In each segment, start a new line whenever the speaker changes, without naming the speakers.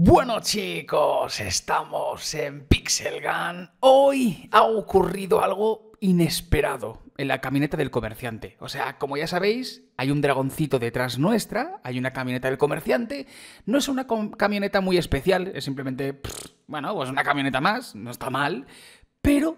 Bueno chicos, estamos en Pixel Gun. Hoy ha ocurrido algo inesperado en la camioneta del comerciante. O sea, como ya sabéis, hay un dragoncito detrás nuestra, hay una camioneta del comerciante. No es una camioneta muy especial, es simplemente, bueno, pues una camioneta más, no está mal, pero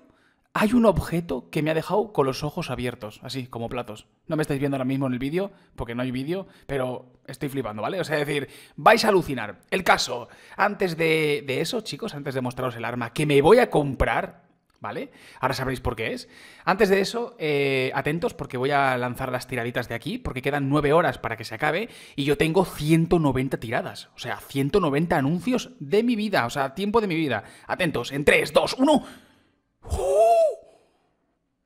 hay un objeto que me ha dejado con los ojos abiertos, así como platos. No me estáis viendo ahora mismo en el vídeo, porque no hay vídeo, pero estoy flipando, ¿vale? O sea, decir, vais a alucinar. El caso, antes de, eso, chicos, antes de mostraros el arma que me voy a comprar, ¿vale? Ahora sabréis por qué es. Antes de eso, eh, atentos porque voy a lanzar las tiraditas de aquí, porque quedan 9 horas para que se acabe y yo tengo 190 tiradas, o sea, 190 anuncios de mi vida, o sea, tiempo de mi vida. Atentos, en 3, 2, 1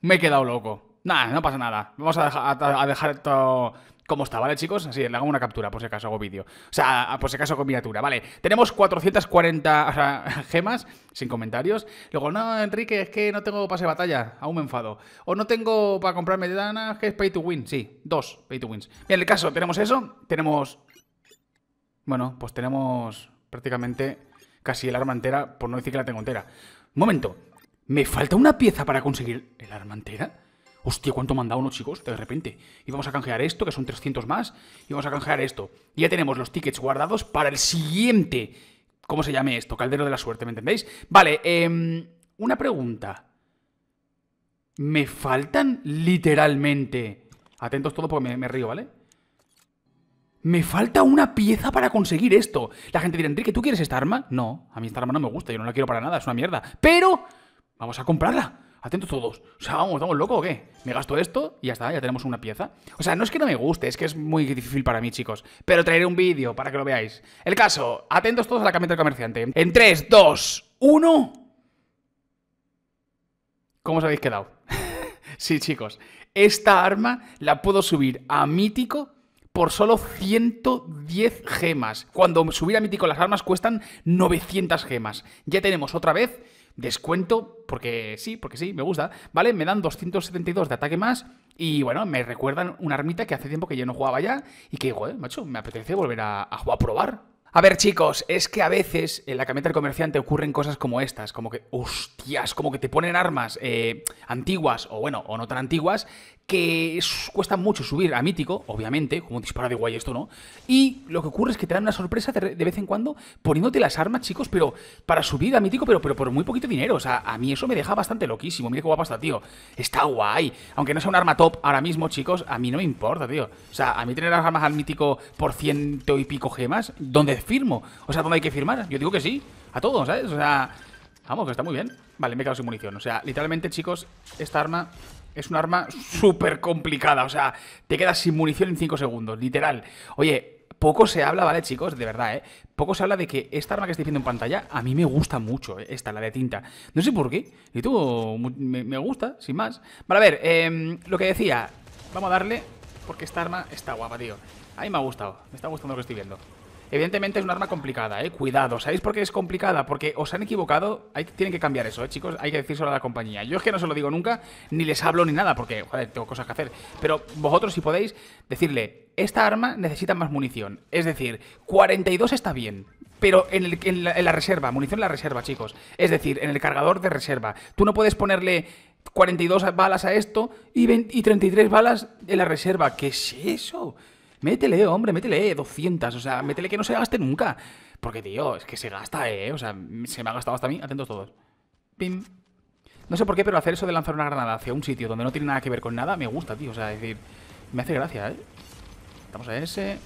me he quedado loco. Nada, no pasa nada. Vamos a, dejar esto como está, ¿vale, chicos? Así, le hago una captura, por si acaso hago vídeo. O sea, por si acaso con miniatura, ¿vale? Tenemos 440 gemas, sin comentarios. Luego, no, Enrique, es que no tengo pase de batalla, aún me enfado. O no tengo para comprarme dana, que es pay to win. Sí, dos pay to wins. Bien, en el caso, tenemos eso, tenemos... Bueno, pues tenemos prácticamente casi el arma entera, por no decir que la tengo entera. momento, ¿Me falta una pieza para conseguir el arma entera? Hostia, ¿cuánto me han unos chicos? De repente. Y vamos a canjear esto, que son 300 más. Y vamos a canjear esto. Y ya tenemos los tickets guardados para el siguiente. ¿Cómo se llame esto? Caldero de la suerte, ¿me entendéis? Vale, eh, una pregunta. ¿Me faltan literalmente... Atentos todo porque me, me río, ¿vale? Me falta una pieza para conseguir esto. La gente dirá, Enrique, ¿tú quieres esta arma? No, a mí esta arma no me gusta, yo no la quiero para nada, es una mierda. Pero Vamos a comprarla. Atentos todos. O sea, vamos, estamos locos o qué. Me gasto esto y ya está, ya tenemos una pieza. O sea, no es que no me guste, es que es muy difícil para mí, chicos. Pero traeré un vídeo para que lo veáis. El caso, atentos todos a la camioneta del comerciante. En 3, 2, 1. ¿Cómo os habéis quedado? sí, chicos. Esta arma la puedo subir a mítico por solo 110 gemas. Cuando subir a mítico las armas cuestan 900 gemas. Ya tenemos otra vez descuento, porque sí, porque sí, me gusta, ¿vale? Me dan 272 de ataque más y bueno, me recuerdan una armita que hace tiempo que yo no jugaba ya y que joder, macho, me apetece volver a, jugar a probar, a ver, chicos, es que a veces en la camioneta del comerciante ocurren cosas como estas, como que, hostias, como que te ponen armas eh, antiguas, o bueno, o no tan antiguas, que cuesta mucho subir a mítico, obviamente, como dispara de guay esto, ¿no? Y lo que ocurre es que te dan una sorpresa de, vez en cuando poniéndote las armas, chicos, pero para subir a mítico, pero, pero por muy poquito dinero. O sea, a mí eso me deja bastante loquísimo. Mira qué guapa está, tío. Está guay. Aunque no sea un arma top ahora mismo, chicos, a mí no me importa, tío. O sea, a mí tener las armas al mítico por ciento y pico gemas, ¿dónde firmo? O sea, ¿dónde hay que firmar? Yo digo que sí, a todos, ¿sabes? O sea, vamos, que está muy bien. Vale, me he quedado sin munición. O sea, literalmente, chicos, esta arma es un arma súper complicada, o sea, te quedas sin munición en 5 segundos, literal. Oye, poco se habla, ¿vale, chicos? De verdad, ¿eh? Poco se habla de que esta arma que estoy viendo en pantalla, a mí me gusta mucho, ¿eh? esta, la de tinta. No sé por qué, y tú, me, gusta, sin más. Vale, a ver, em, lo que decía, vamos a darle, porque esta arma está guapa, tío. A mí me ha gustado, me está gustando lo que estoy viendo. Evidentemente es un arma complicada, ¿eh? Cuidado. ¿Sabéis por qué es complicada? Porque os han equivocado. Hay, tienen que cambiar eso, ¿eh, chicos. Hay que decírselo a la compañía. Yo es que no se lo digo nunca, ni les hablo ni nada, porque, joder, tengo cosas que hacer. Pero vosotros, si podéis, decirle, esta arma necesita más munición. Es decir, 42 está bien, pero en, la, reserva, munición en la reserva, chicos. Es decir, en el cargador de reserva. Tú no puedes ponerle 42 balas a esto y, y 33 balas en la reserva. ¿Qué es eso? Métele, hombre, métele 200, o sea, métele que no se gaste nunca. Porque, tío, es que se gasta, ¿eh? O sea, se me ha gastado hasta a mí, atentos todos. Pim. No sé por qué, pero hacer eso de lanzar una granada hacia un sitio donde no tiene nada que ver con nada me gusta, tío. O sea, decir, me hace gracia, ¿eh? Vamos a ese.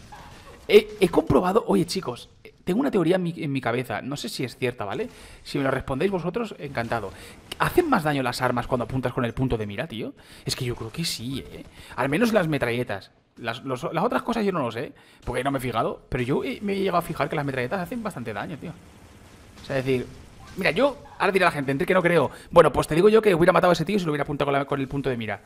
He, comprobado, oye chicos, tengo una teoría en mi, en mi, cabeza, no sé si es cierta, ¿vale? Si me lo respondéis vosotros, encantado. ¿Hacen más daño las armas cuando apuntas con el punto de mira, tío? Es que yo creo que sí, ¿eh? Al menos las metralletas. Las, otras cosas yo no lo sé, porque no me he fijado, pero yo me he llegado a fijar que las metralletas hacen bastante daño, tío. O sea, es decir, mira, yo ahora a la gente, entre que no creo. Bueno, pues te digo yo que hubiera matado a ese tío si lo hubiera apuntado con el punto de mira.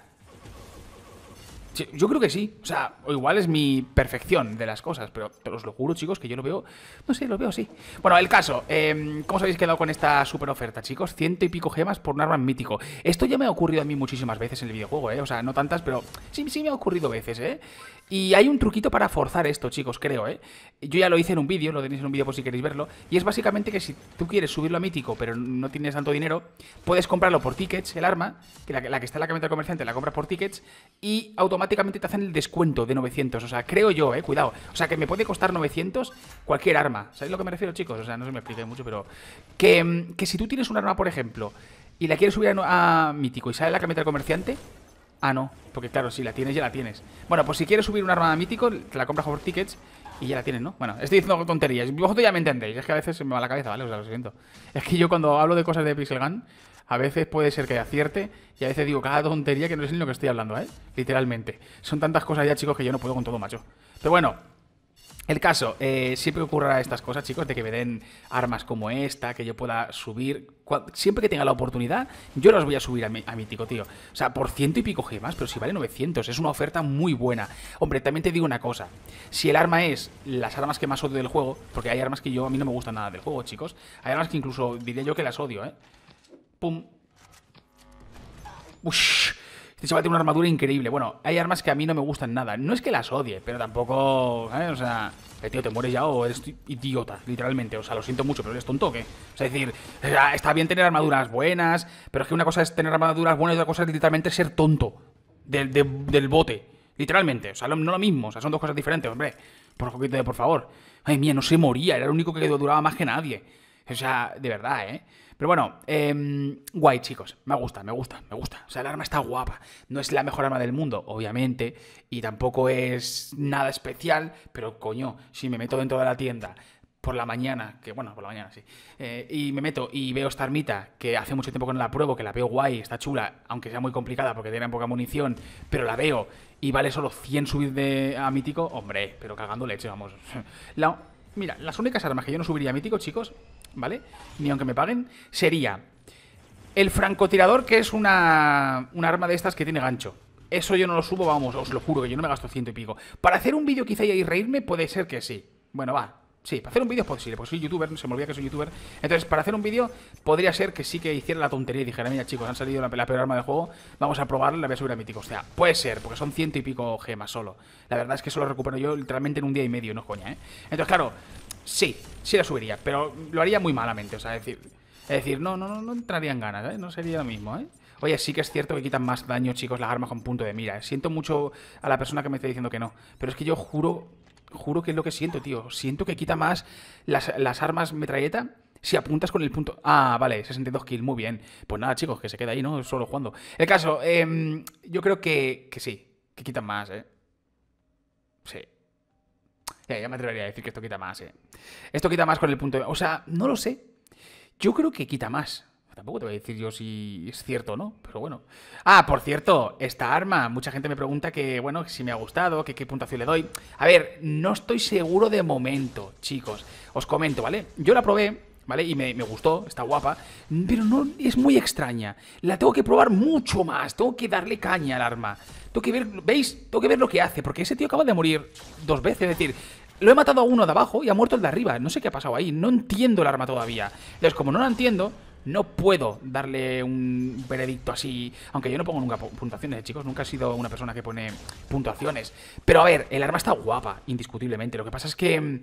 Yo creo que sí. O sea, igual es mi perfección de las cosas, pero os lo juro, chicos, que yo lo veo. No sé, lo veo así. Bueno, el caso. Em, ¿Cómo os habéis quedado con esta super oferta, chicos? Ciento y pico gemas por un arma mítico. Esto ya me ha ocurrido a mí muchísimas veces en el videojuego, ¿eh? O sea, no tantas, pero sí, sí me ha ocurrido veces, ¿eh? Y hay un truquito para forzar esto, chicos, creo, ¿eh? Yo ya lo hice en un vídeo, lo tenéis en un vídeo por si queréis verlo. Y es básicamente que si tú quieres subirlo a mítico, pero no tienes tanto dinero, puedes comprarlo por tickets, el arma, que la, que está en la camioneta del comerciante la compras por tickets, y automáticamente automáticamente te hacen el descuento de 900. O sea, creo yo, eh, cuidado. O sea, que me puede costar 900 cualquier arma. ¿Sabéis lo que me refiero, chicos? O sea, no se me explique mucho, pero... Que, mm, si tú tienes un arma, por ejemplo, y la quieres subir a, mítico y sale la camioneta del comerciante... Ah, no, porque claro, si la tienes, ya la tienes. Bueno, pues si quieres subir un arma a mítico, te la compras por tickets y ya la tienen, ¿no? Bueno, estoy diciendo tonterías. Vosotros ya me entendéis. Es que a veces se me va la cabeza, ¿vale? O sea, lo siento. Es que yo cuando hablo de cosas de Gun a veces puede ser que acierte y a veces digo cada tontería que no es ni lo que estoy hablando, ¿eh? Literalmente. Son tantas cosas ya, chicos, que yo no puedo con todo, macho. Pero bueno, el caso, eh, siempre que ocurra estas cosas, chicos, de que me den armas como esta, que yo pueda subir. Siempre que tenga la oportunidad, yo las voy a subir a mi, tico, tío. O sea, por ciento y pico gemas, pero si vale 900, es una oferta muy buena. Hombre, también te digo una cosa. Si el arma es las armas que más odio del juego, porque hay armas que yo a mí no me gustan nada del juego, chicos. Hay armas que incluso diría yo que las odio, ¿eh? Pum. Ush. Este chaval tiene una armadura increíble. Bueno, hay armas que a mí no me gustan nada. No es que las odie, pero tampoco. ¿eh? O sea, el eh, tío, te mueres ya o eres idiota, literalmente. O sea, lo siento mucho, pero eres tonto, ¿o ¿qué? O sea, es decir, está bien tener armaduras buenas, pero es que una cosa es tener armaduras buenas y otra cosa es literalmente ser tonto del, bote. Literalmente, o sea, no lo mismo, o sea, son dos cosas diferentes, hombre. Por, por favor. Ay, mía, no se moría, era el único que duraba más que nadie. O sea, de verdad, ¿eh? Pero bueno, em, guay, chicos. Me gusta, me gusta, me gusta. O sea, el arma está guapa. No es la mejor arma del mundo, obviamente. Y tampoco es nada especial. Pero coño, si me meto dentro de la tienda por la mañana, que bueno, por la mañana sí, eh, y me meto y veo esta armita que hace mucho tiempo que no la pruebo, que la veo guay, está chula, aunque sea muy complicada porque tiene poca munición, pero la veo y vale solo 100 subir de, a mítico, hombre, pero cagando leche, vamos. mira, las únicas armas que yo no subiría a mítico, chicos, ¿vale? Ni aunque me paguen, sería el francotirador, que es una, una arma de estas que tiene gancho. Eso yo no lo subo, vamos, os lo juro que yo no me gasto ciento y pico. Para hacer un vídeo quizá y reírme puede ser que sí. Bueno, va. Sí, para hacer un vídeo es posible, pues soy youtuber, se me olvida que soy youtuber. Entonces, para hacer un vídeo podría ser que sí que hiciera la tontería y dijera, mira chicos, han salido la, la peor arma del juego, vamos a probarla, la voy a subir a mítico. O sea, puede ser, porque son ciento y pico gemas solo. La verdad es que solo recupero yo literalmente en un día y medio, no coña, ¿eh? Entonces, claro, sí, sí la subiría, pero lo haría muy malamente, o sea, decir, es decir, no, no, no, no entrarían ganas, ¿eh? No sería lo mismo, ¿eh? Oye, sí que es cierto que quitan más daño, chicos, las armas con punto de mira. Siento mucho a la persona que me está diciendo que no, pero es que yo juro, juro que es lo que siento, tío. Siento que quita más las, las armas metralleta si apuntas con el punto. Ah, vale, 62 kills, muy bien. Pues nada, chicos, que se queda ahí, ¿no? Solo jugando. El caso, em, yo creo que, que sí, que quitan más, ¿eh? Sí. Ya, me atrevería a decir que esto quita más, ¿eh? Esto quita más con el punto de... O sea, no lo sé. Yo creo que quita más. Tampoco te voy a decir yo si es cierto o no, pero bueno. Ah, por cierto, esta arma. Mucha gente me pregunta que, bueno, si me ha gustado, que qué puntuación le doy. A ver, no estoy seguro de momento, chicos. Os comento, ¿vale? Yo la probé ¿vale? Y me, gustó, está guapa, pero no es muy extraña. La tengo que probar mucho más, tengo que darle caña al arma. Tengo que ver, ¿veis? Tengo que ver lo que hace, porque ese tío acaba de morir dos veces, es decir... Lo he matado a uno de abajo y ha muerto el de arriba. No sé qué ha pasado ahí. No entiendo el arma todavía. Entonces, como no la entiendo, no puedo darle un veredicto así. Aunque yo no pongo nunca puntuaciones, eh, chicos. Nunca he sido una persona que pone puntuaciones. Pero a ver, el arma está guapa, indiscutiblemente. Lo que pasa es que mm,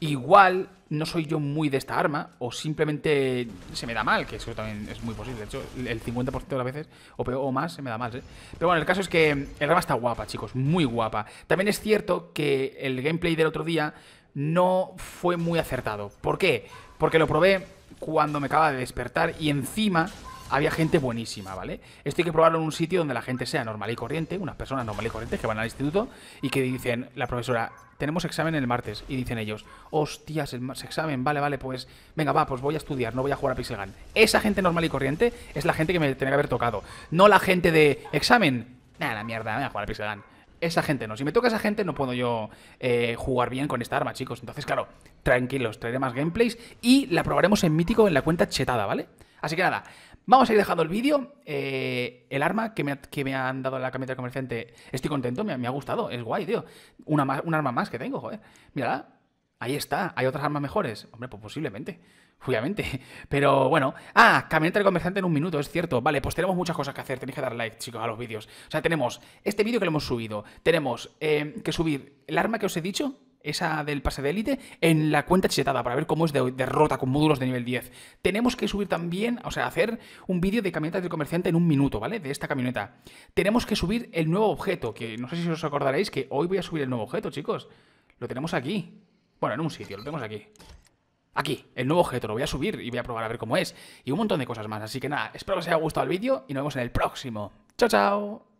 Igual no soy yo muy de esta arma, o simplemente se me da mal, que eso también es muy posible. De hecho, el 50% de las veces, o, peor, o más, se me da mal. ¿eh? Pero bueno, el caso es que el arma está guapa, chicos, muy guapa. También es cierto que el gameplay del otro día no fue muy acertado. ¿Por qué? Porque lo probé cuando me acaba de despertar y encima había gente buenísima, ¿vale? Esto hay que probarlo en un sitio donde la gente sea normal y corriente, unas personas normal y corrientes que van al instituto y que dicen, la profesora, tenemos examen el martes. Y dicen ellos, hostias, el examen, vale, vale, pues venga, va, pues voy a estudiar, no voy a jugar a Pixel Gun. Esa gente normal y corriente es la gente que me tenía que haber tocado. No la gente de examen. Nada, la mierda, voy a jugar a Pixel Gun. Esa gente no. Si me toca esa gente, no puedo yo eh, jugar bien con esta arma, chicos. Entonces, claro, tranquilos, traeré más gameplays y la probaremos en mítico en la cuenta chetada, ¿vale? Así que nada, Vamos a ir dejando el vídeo. Eh, el arma que me, que me, han dado en la camioneta de comerciante, estoy contento, me, ha gustado, es guay, tío. Una, un arma más que tengo, joder. Mírala, ahí está, hay otras armas mejores. Hombre, pues posiblemente, obviamente. Pero bueno, ah, camioneta de comerciante en un minuto, es cierto. Vale, pues tenemos muchas cosas que hacer, tenéis que dar like, chicos, a los vídeos. O sea, tenemos este vídeo que lo hemos subido, tenemos eh, que subir el arma que os he dicho, esa del pase de élite, en la cuenta chetada para ver cómo es de derrota con módulos de nivel 10. Tenemos que subir también, o sea, hacer un vídeo de camioneta del comerciante en un minuto, ¿vale? De esta camioneta. Tenemos que subir el nuevo objeto, que no sé si os acordaréis que hoy voy a subir el nuevo objeto, chicos. Lo tenemos aquí. Bueno, en un sitio, lo tenemos aquí. Aquí, el nuevo objeto, lo voy a subir y voy a probar a ver cómo es. Y un montón de cosas más. Así que nada, espero que os haya gustado el vídeo y nos vemos en el próximo. ¡Chao, chao!